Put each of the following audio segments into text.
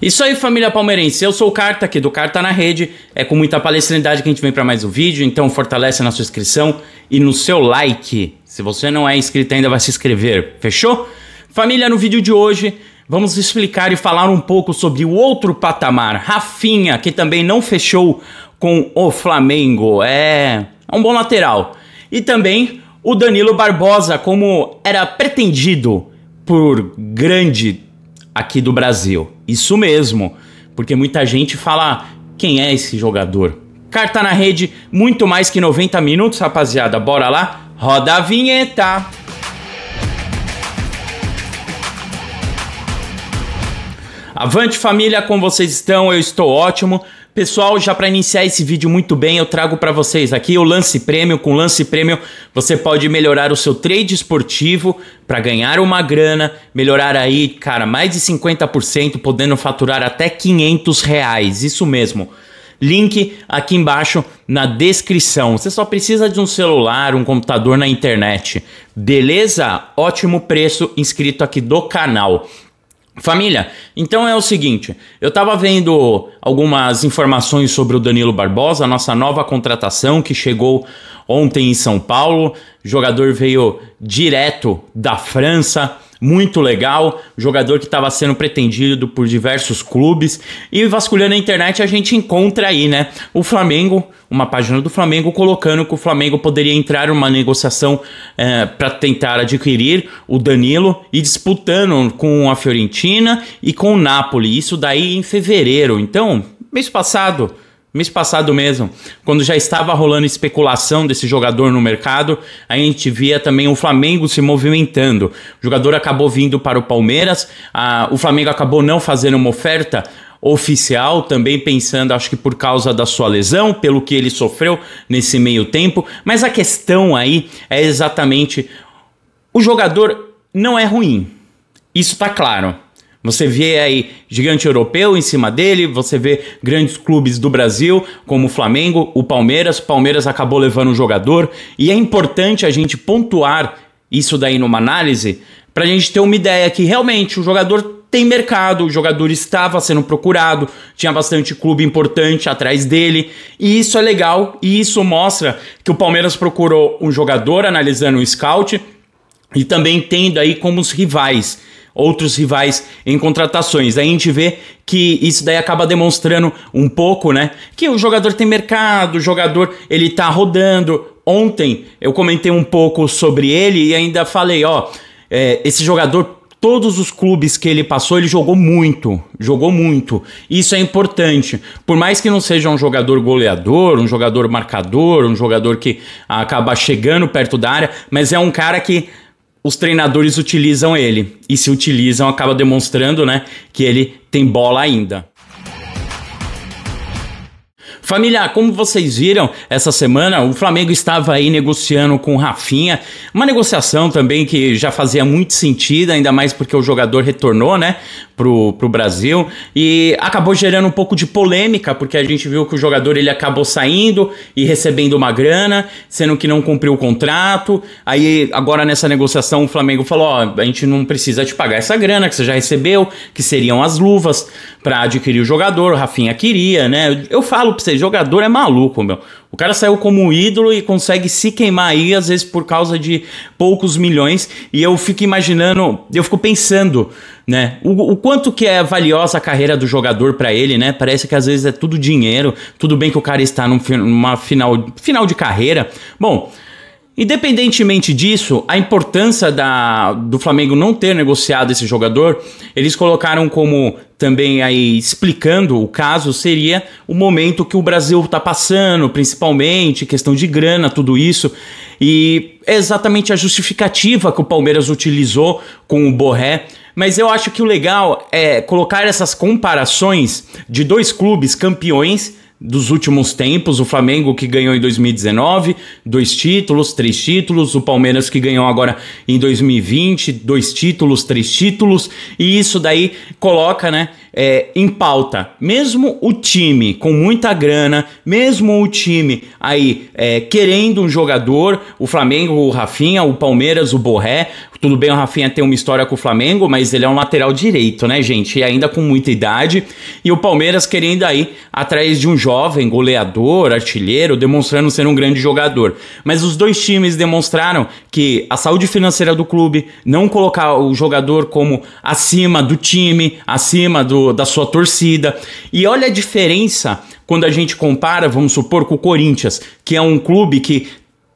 Isso aí, família palmeirense. Eu sou o Carta aqui do Carta na Rede. É com muita palestrinidade que a gente vem para mais um vídeo, então fortalece na sua inscrição e no seu like. Se você não é inscrito ainda, vai se inscrever. Fechou? Família, no vídeo de hoje vamos explicar e falar um pouco sobre o outro patamar, Rafinha, que também não fechou com o Flamengo. É, é um bom lateral. E também o Danilo Barbosa, como era pretendido por grande aqui do Brasil. Isso mesmo, porque muita gente fala ah, quem é esse jogador. Carta na rede, muito mais que 90 minutos, rapaziada. Bora lá? Roda a vinheta! Avante família, como vocês estão? Eu estou ótimo. Pessoal, já para iniciar esse vídeo muito bem, eu trago para vocês aqui o Lance Prêmio. Com o Lance Prêmio, você pode melhorar o seu trade esportivo para ganhar uma grana, melhorar aí, cara, mais de 50%, podendo faturar até 500 reais. Isso mesmo. Link aqui embaixo na descrição. Você só precisa de um celular, um computador na internet. Beleza? Ótimo preço inscrito aqui do canal. Família, então é o seguinte, eu estava vendo algumas informações sobre o Danilo Barbosa, nossa nova contratação que chegou ontem em São Paulo. O jogador veio direto da França, muito legal, jogador que estava sendo pretendido por diversos clubes. E vasculhando a internet a gente encontra aí, né, o Flamengo, uma página do Flamengo colocando que o Flamengo poderia entrar uma negociação é, para tentar adquirir o Danilo e disputando com a Fiorentina e com o Napoli. Isso daí em fevereiro. Então, mês passado mês passado mesmo, quando já estava rolando especulação desse jogador no mercado, a gente via também o Flamengo se movimentando. O jogador acabou vindo para o Palmeiras, a, o Flamengo acabou não fazendo uma oferta oficial, também pensando, acho que por causa da sua lesão, pelo que ele sofreu nesse meio tempo, mas a questão aí é exatamente o jogador não é ruim. Isso está claro. Você vê aí gigante europeu em cima dele, você vê grandes clubes do Brasil, como o Flamengo, o Palmeiras. O Palmeiras acabou levando o jogador. E é importante a gente pontuar isso daí numa análise, para a gente ter uma ideia que realmente o jogador tem mercado, o jogador estava sendo procurado, tinha bastante clube importante atrás dele, e isso é legal, e isso mostra que o Palmeiras procurou um jogador analisando o scout e também tendo aí como os rivais outros rivais em contratações. Aí a gente vê que isso daí acaba demonstrando um pouco, né? Que o jogador tem mercado, o jogador ele tá rodando. Ontem eu comentei um pouco sobre ele e ainda falei, ó, é, esse jogador todos os clubes que ele passou, ele jogou muito, jogou muito. Isso é importante. Por mais que não seja um jogador goleador, um jogador marcador, um jogador que acaba chegando perto da área, mas é um cara que os treinadores utilizam ele. E se utilizam, acaba demonstrando né, que ele tem bola ainda. Família, como vocês viram, essa semana o Flamengo estava aí negociando com o Rafinha, uma negociação também que já fazia muito sentido, ainda mais porque o jogador retornou, né, pro, pro Brasil, e acabou gerando um pouco de polêmica, porque a gente viu que o jogador ele acabou saindo e recebendo uma grana, sendo que não cumpriu o contrato, aí agora nessa negociação o Flamengo falou, ó, a gente não precisa te pagar essa grana que você já recebeu, que seriam as luvas para adquirir o jogador, o Rafinha queria, né, eu falo pra vocês, jogador é maluco, meu. O cara saiu como um ídolo e consegue se queimar aí, às vezes por causa de poucos milhões. E eu fico imaginando, eu fico pensando, né? O, o quanto que é valiosa a carreira do jogador para ele, né? Parece que às vezes é tudo dinheiro. Tudo bem que o cara está num, numa final, final de carreira. Bom. Independentemente disso, a importância da, do Flamengo não ter negociado esse jogador, eles colocaram como também aí explicando o caso seria o momento que o Brasil está passando, principalmente questão de grana, tudo isso. E é exatamente a justificativa que o Palmeiras utilizou com o Borré mas eu acho que o legal é colocar essas comparações de dois clubes campeões dos últimos tempos, o Flamengo que ganhou em 2019, dois títulos, três títulos, o Palmeiras que ganhou agora em 2020, dois títulos, três títulos, e isso daí coloca, né, é, em pauta, mesmo o time com muita grana, mesmo o time aí é, querendo um jogador, o Flamengo, o Rafinha, o Palmeiras, o Borré, tudo bem, o Rafinha tem uma história com o Flamengo, mas ele é um lateral direito, né, gente? E ainda com muita idade. E o Palmeiras querendo aí atrás de um jovem goleador, artilheiro, demonstrando ser um grande jogador. Mas os dois times demonstraram que a saúde financeira do clube, não colocar o jogador como acima do time, acima do, da sua torcida. E olha a diferença quando a gente compara, vamos supor, com o Corinthians, que é um clube que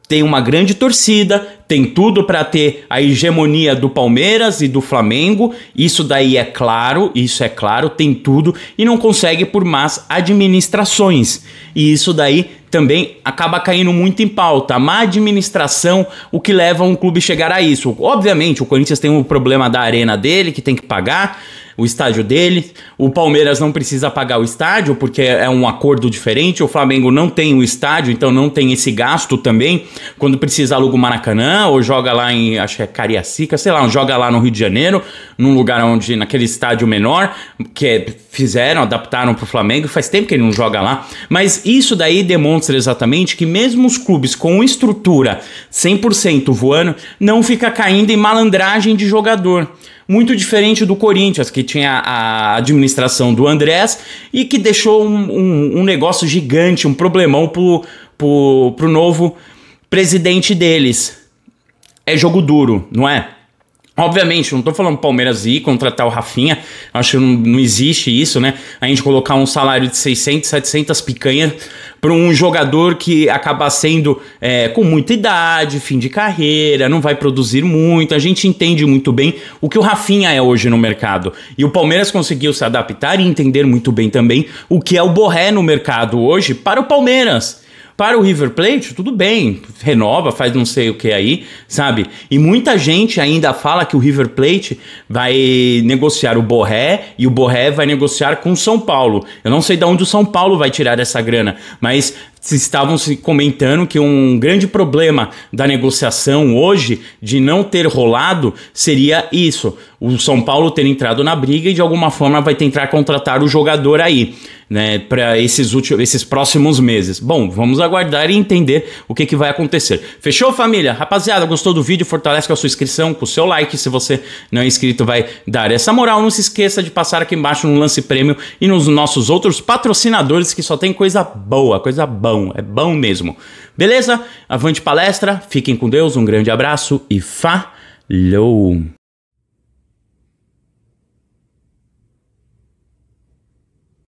tem uma grande torcida, tem tudo para ter a hegemonia do Palmeiras e do Flamengo. Isso daí é claro, isso é claro, tem tudo e não consegue por más administrações. E isso daí também acaba caindo muito em pauta. A má administração, o que leva um clube a chegar a isso. Obviamente, o Corinthians tem o um problema da arena dele, que tem que pagar o estádio dele. O Palmeiras não precisa pagar o estádio, porque é um acordo diferente. O Flamengo não tem o estádio, então não tem esse gasto também. Quando precisa, aluga o Maracanã, ou joga lá em, acho que é Cariacica, sei lá, joga lá no Rio de Janeiro, num lugar onde, naquele estádio menor, que é, fizeram, adaptaram para o Flamengo. Faz tempo que ele não joga lá. Mas isso daí demonstra mostra exatamente que mesmo os clubes com estrutura 100% voando, não fica caindo em malandragem de jogador. Muito diferente do Corinthians, que tinha a administração do Andrés e que deixou um, um, um negócio gigante, um problemão pro, pro, pro novo presidente deles. É jogo duro, não é? Obviamente, não tô falando Palmeiras ir contratar o Rafinha, acho que não, não existe isso, né? A gente colocar um salário de 600, 700 picanhas para um jogador que acaba sendo é, com muita idade, fim de carreira, não vai produzir muito. A gente entende muito bem o que o Rafinha é hoje no mercado. E o Palmeiras conseguiu se adaptar e entender muito bem também o que é o Borré no mercado hoje para o Palmeiras. Para o River Plate, tudo bem, renova, faz não sei o que aí, sabe? E muita gente ainda fala que o River Plate vai negociar o Borré e o Borré vai negociar com o São Paulo. Eu não sei de onde o São Paulo vai tirar essa grana, mas estavam se comentando que um grande problema da negociação hoje de não ter rolado seria isso: o São Paulo ter entrado na briga e de alguma forma vai tentar contratar o jogador aí, né, para esses últimos, esses próximos meses. Bom, vamos aguardar e entender o que, que vai acontecer. Fechou, família? Rapaziada, gostou do vídeo? Fortalece com a sua inscrição, com o seu like. Se você não é inscrito, vai dar essa moral. Não se esqueça de passar aqui embaixo no lance prêmio e nos nossos outros patrocinadores que só tem coisa boa, coisa boa bom, é bom mesmo. Beleza? Avante palestra, fiquem com Deus, um grande abraço e falou!